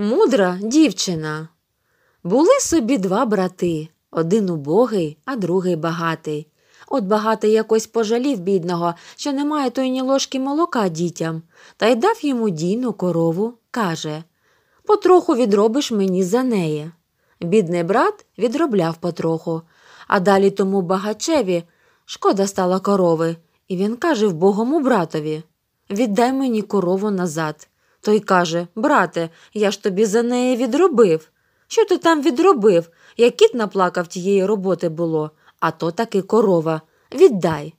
Мудра дівчина. Були собі два брати один убогий, а другий багатий. От багатий якось пожалів бідного, що немає той ні ложки молока дітям, та й дав йому дійну корову, каже Потроху відробиш мені за неї. Бідний брат відробляв потроху, а далі тому багачеві шкода стала корови, і він каже вбогому братові Віддай мені корову назад. Той каже Брате, я ж тобі за неї відробив. Що ти там відробив? Я кіт наплакав тієї роботи було, а то таки корова. Віддай.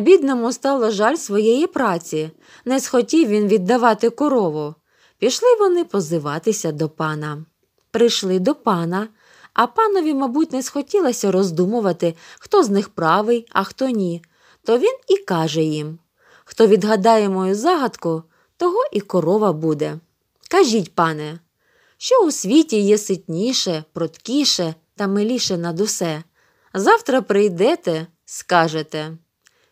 Бідному стало жаль своєї праці. Не схотів він віддавати корову. Пішли вони позиватися до пана. Прийшли до пана, а панові, мабуть, не схотілося роздумувати, хто з них правий, а хто ні. То він і каже їм Хто відгадає мою загадку, того і корова буде. Кажіть, пане, що у світі є ситніше, проткіше та миліше над усе? Завтра прийдете, скажете.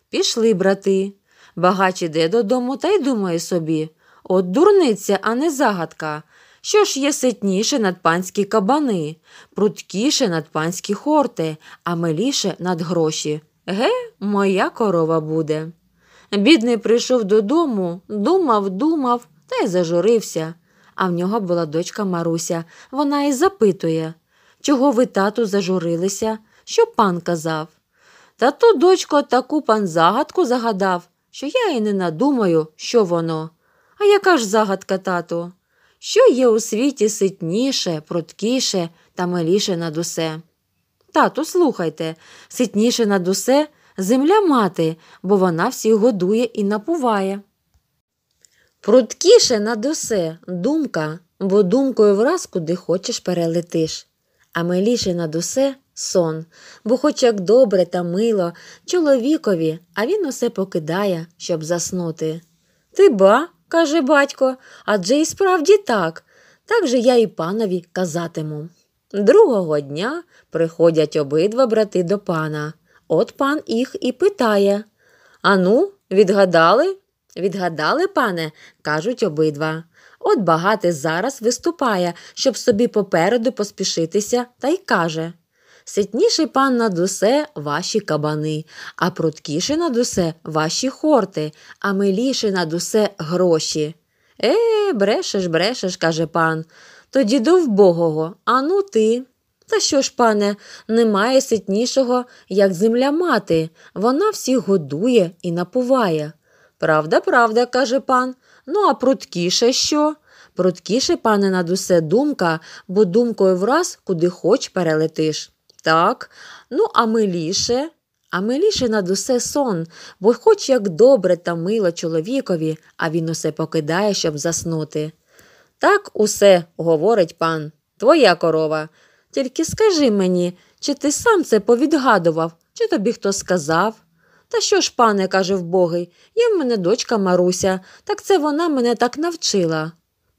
Пішли, брати. Багач іде додому та й думає собі от дурниця, а не загадка. Що ж є ситніше над панські кабани, пруткіше над панські хорти, а миліше над гроші. Ге, моя корова буде. Бідний прийшов додому, думав, думав та й зажурився. А в нього була дочка Маруся. Вона й запитує, чого ви, тату, зажурилися, що пан казав. Та то, дочко, таку пан загадку загадав, що я і не надумаю, що воно. А яка ж загадка, тату? Що є у світі ситніше, прудкіше та миліше над усе? Тату, слухайте, ситніше над усе земля мати, бо вона всіх годує і напуває. Прудкіше над усе думка, бо думкою враз куди хочеш перелетиш, а миліше над усе сон, бо хоч як добре та мило, чоловікові, а він усе покидає, щоб заснути. Ти ба, каже батько, адже і справді так. Так же я і панові казатиму. Другого дня приходять обидва брати до пана. От пан їх і питає. Ану, відгадали? Відгадали, пане, кажуть обидва. От багатий зараз виступає, щоб собі попереду поспішитися, та й каже Ситніший пан над усе ваші кабани, а пруткіший над усе ваші хорти, а миліше над усе гроші. Е, брешеш, брешеш, каже пан. Тоді до вбогого, ану ти. Та що ж, пане, немає ситнішого, як земля мати. Вона всіх годує і напуває. Правда, правда, каже пан. Ну, а пруткіше що? Пруткіше, пане, над усе думка, бо думкою враз куди хоч перелетиш. Так, ну, а миліше, а миліше над усе сон, бо хоч як добре та мило чоловікові, а він усе покидає, щоб заснути. Так усе, говорить пан, твоя корова. Тільки скажи мені, чи ти сам це повідгадував, чи тобі хто сказав? Та що ж, пане, каже вбогий, є в мене дочка Маруся, так це вона мене так навчила.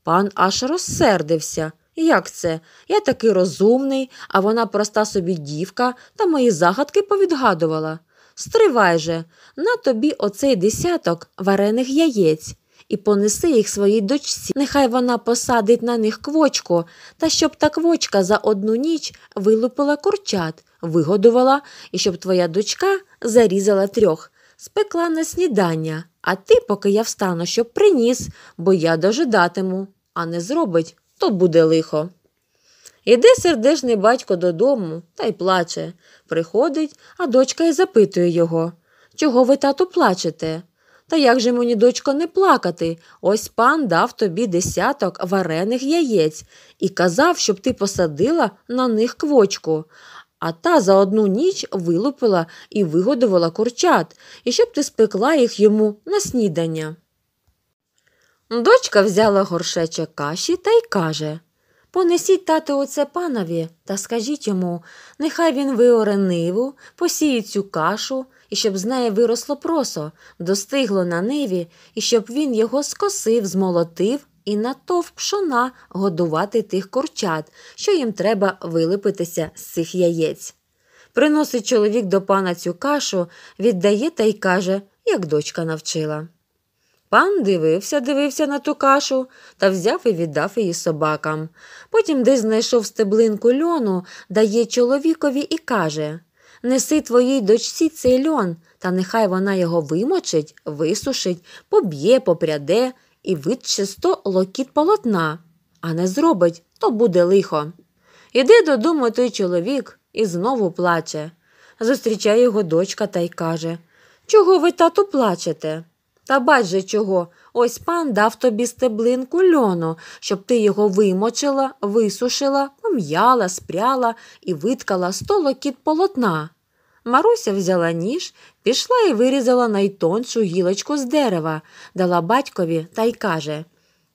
Пан аж розсердився. Як це? Я такий розумний, а вона проста собі дівка та мої загадки повідгадувала. Стривай же, на тобі оцей десяток варених яєць і понеси їх своїй дочці. Нехай вона посадить на них квочку, та щоб та квочка за одну ніч вилупила курчат, вигодувала, і щоб твоя дочка зарізала трьох, спекла на снідання, а ти, поки я встану, щоб приніс, бо я дожидатиму, а не зробить, то буде лихо. Іде сердешний батько додому та й плаче. Приходить, а дочка й запитує його Чого ви, тату, плачете? Та як же мені, дочко, не плакати? Ось пан дав тобі десяток варених яєць і казав, щоб ти посадила на них квочку. А та за одну ніч вилупила і вигодувала курчат, і щоб ти спекла їх йому на снідання. Дочка взяла горшечок каші та й каже Понесіть тато оце панові та скажіть йому, нехай він виоре ниву, посіє цю кашу, і щоб з неї виросло просо, достигло на ниві, і щоб він його скосив, змолотив і натовп пшона годувати тих курчат, що їм треба вилипитися з цих яєць. Приносить чоловік до пана цю кашу, віддає та й каже, як дочка навчила. Пан дивився, дивився на ту кашу та взяв і віддав її собакам. Потім десь знайшов стеблинку льону, дає чоловікові і каже Неси твоїй дочці цей льон, та нехай вона його вимочить, висушить, поб'є, попряде і витче сто локіт полотна, а не зробить, то буде лихо. Іде додому той чоловік і знову плаче. Зустрічає його дочка та й каже Чого ви, тату, плачете? Та бач же чого, ось пан дав тобі стеблинку льону, щоб ти його вимочила, висушила, пом'яла, спряла і виткала сто локіт полотна. Маруся взяла ніж, пішла і вирізала найтоншу гілочку з дерева, дала батькові та й каже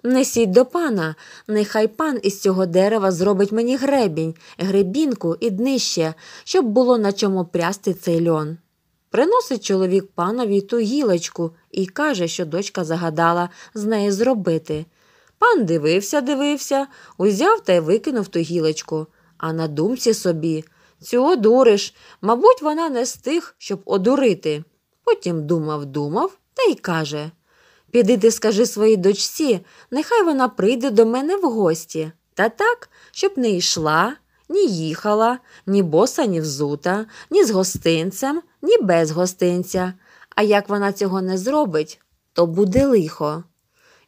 Несіть до пана, нехай пан із цього дерева зробить мені гребінь, гребінку і днище, щоб було на чому прясти цей льон. Приносить чоловік панові ту гілочку і каже, що дочка загадала з неї зробити. Пан дивився, дивився, узяв та й викинув ту гілочку, а на думці собі цю одуриш, мабуть, вона не з тих, щоб одурити. Потім думав, думав та й каже Піди ти скажи своїй дочці, нехай вона прийде до мене в гості, та так, щоб не йшла, ні їхала, ні боса, ні взута, ні з гостинцем, ні без гостинця. А як вона цього не зробить, то буде лихо.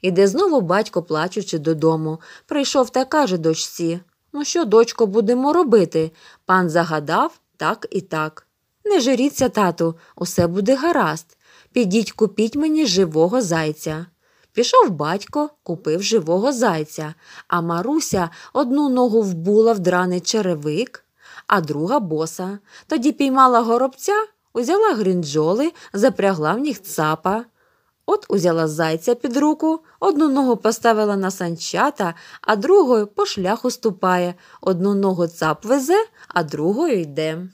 Іде знову батько, плачучи додому, прийшов та каже дочці Ну що, дочко, будемо робити? Пан загадав так і так. Не журіться, тату, усе буде гаразд. Підіть купіть мені живого зайця. Пішов батько, купив живого зайця, а Маруся одну ногу вбула в драний черевик, а друга боса. Тоді піймала горобця, узяла гринджоли, запрягла в них цапа. От узяла зайця під руку, одну ногу поставила на санчата, а другою по шляху ступає. Одну ногу цап везе, а другою йде.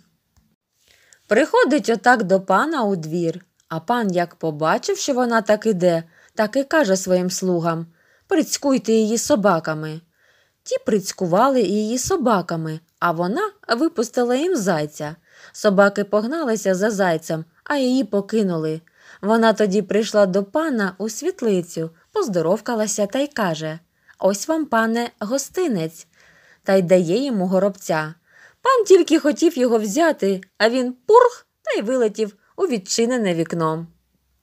Приходить отак до пана у двір, а пан як побачив, що вона так іде, так і каже своїм слугам прицькуйте її собаками. Ті прицькували її собаками, а вона випустила їм зайця. Собаки погналися за зайцем, а її покинули. Вона тоді прийшла до пана у світлицю, поздоровкалася та й каже Ось вам, пане, гостинець, та й дає йому горобця. Пан тільки хотів його взяти, а він пурх та й вилетів у відчинене вікном.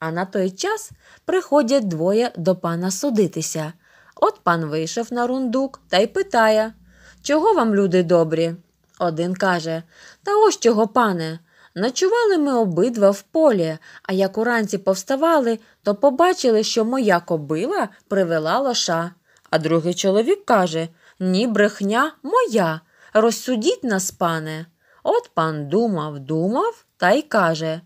А на той час приходять двоє до пана судитися. От пан вийшов на рундук та й питає Чого вам, люди добрі? Один каже Та ось чого, пане. Ночували ми обидва в полі, а як уранці повставали, то побачили, що моя кобила привела лоша. А другий чоловік каже Ні, брехня моя. Розсудіть нас, пане. От пан думав, думав та й каже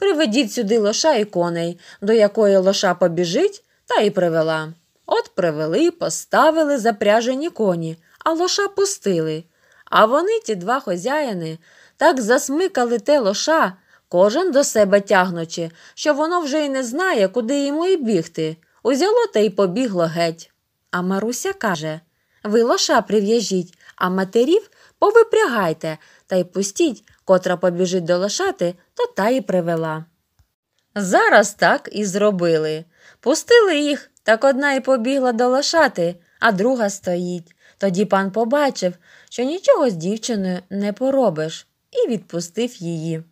Приведіть сюди лоша і коней, до якої лоша побіжить, та й привела. От привели, поставили запряжені коні, а лоша пустили. А вони, ті два хозяїни, так засмикали те лоша, кожен до себе тягнучи, що воно вже й не знає, куди йому й бігти. Узяло та й побігло геть. А Маруся каже Ви лоша прив'яжіть, а матерів повипрягайте та й пустіть, котра побіжить до лошати, то та й привела. Зараз так і зробили. Пустили їх, так одна й побігла до лошати, а друга стоїть. Тоді пан побачив, що нічого з дівчиною не поробиш, і відпустив її.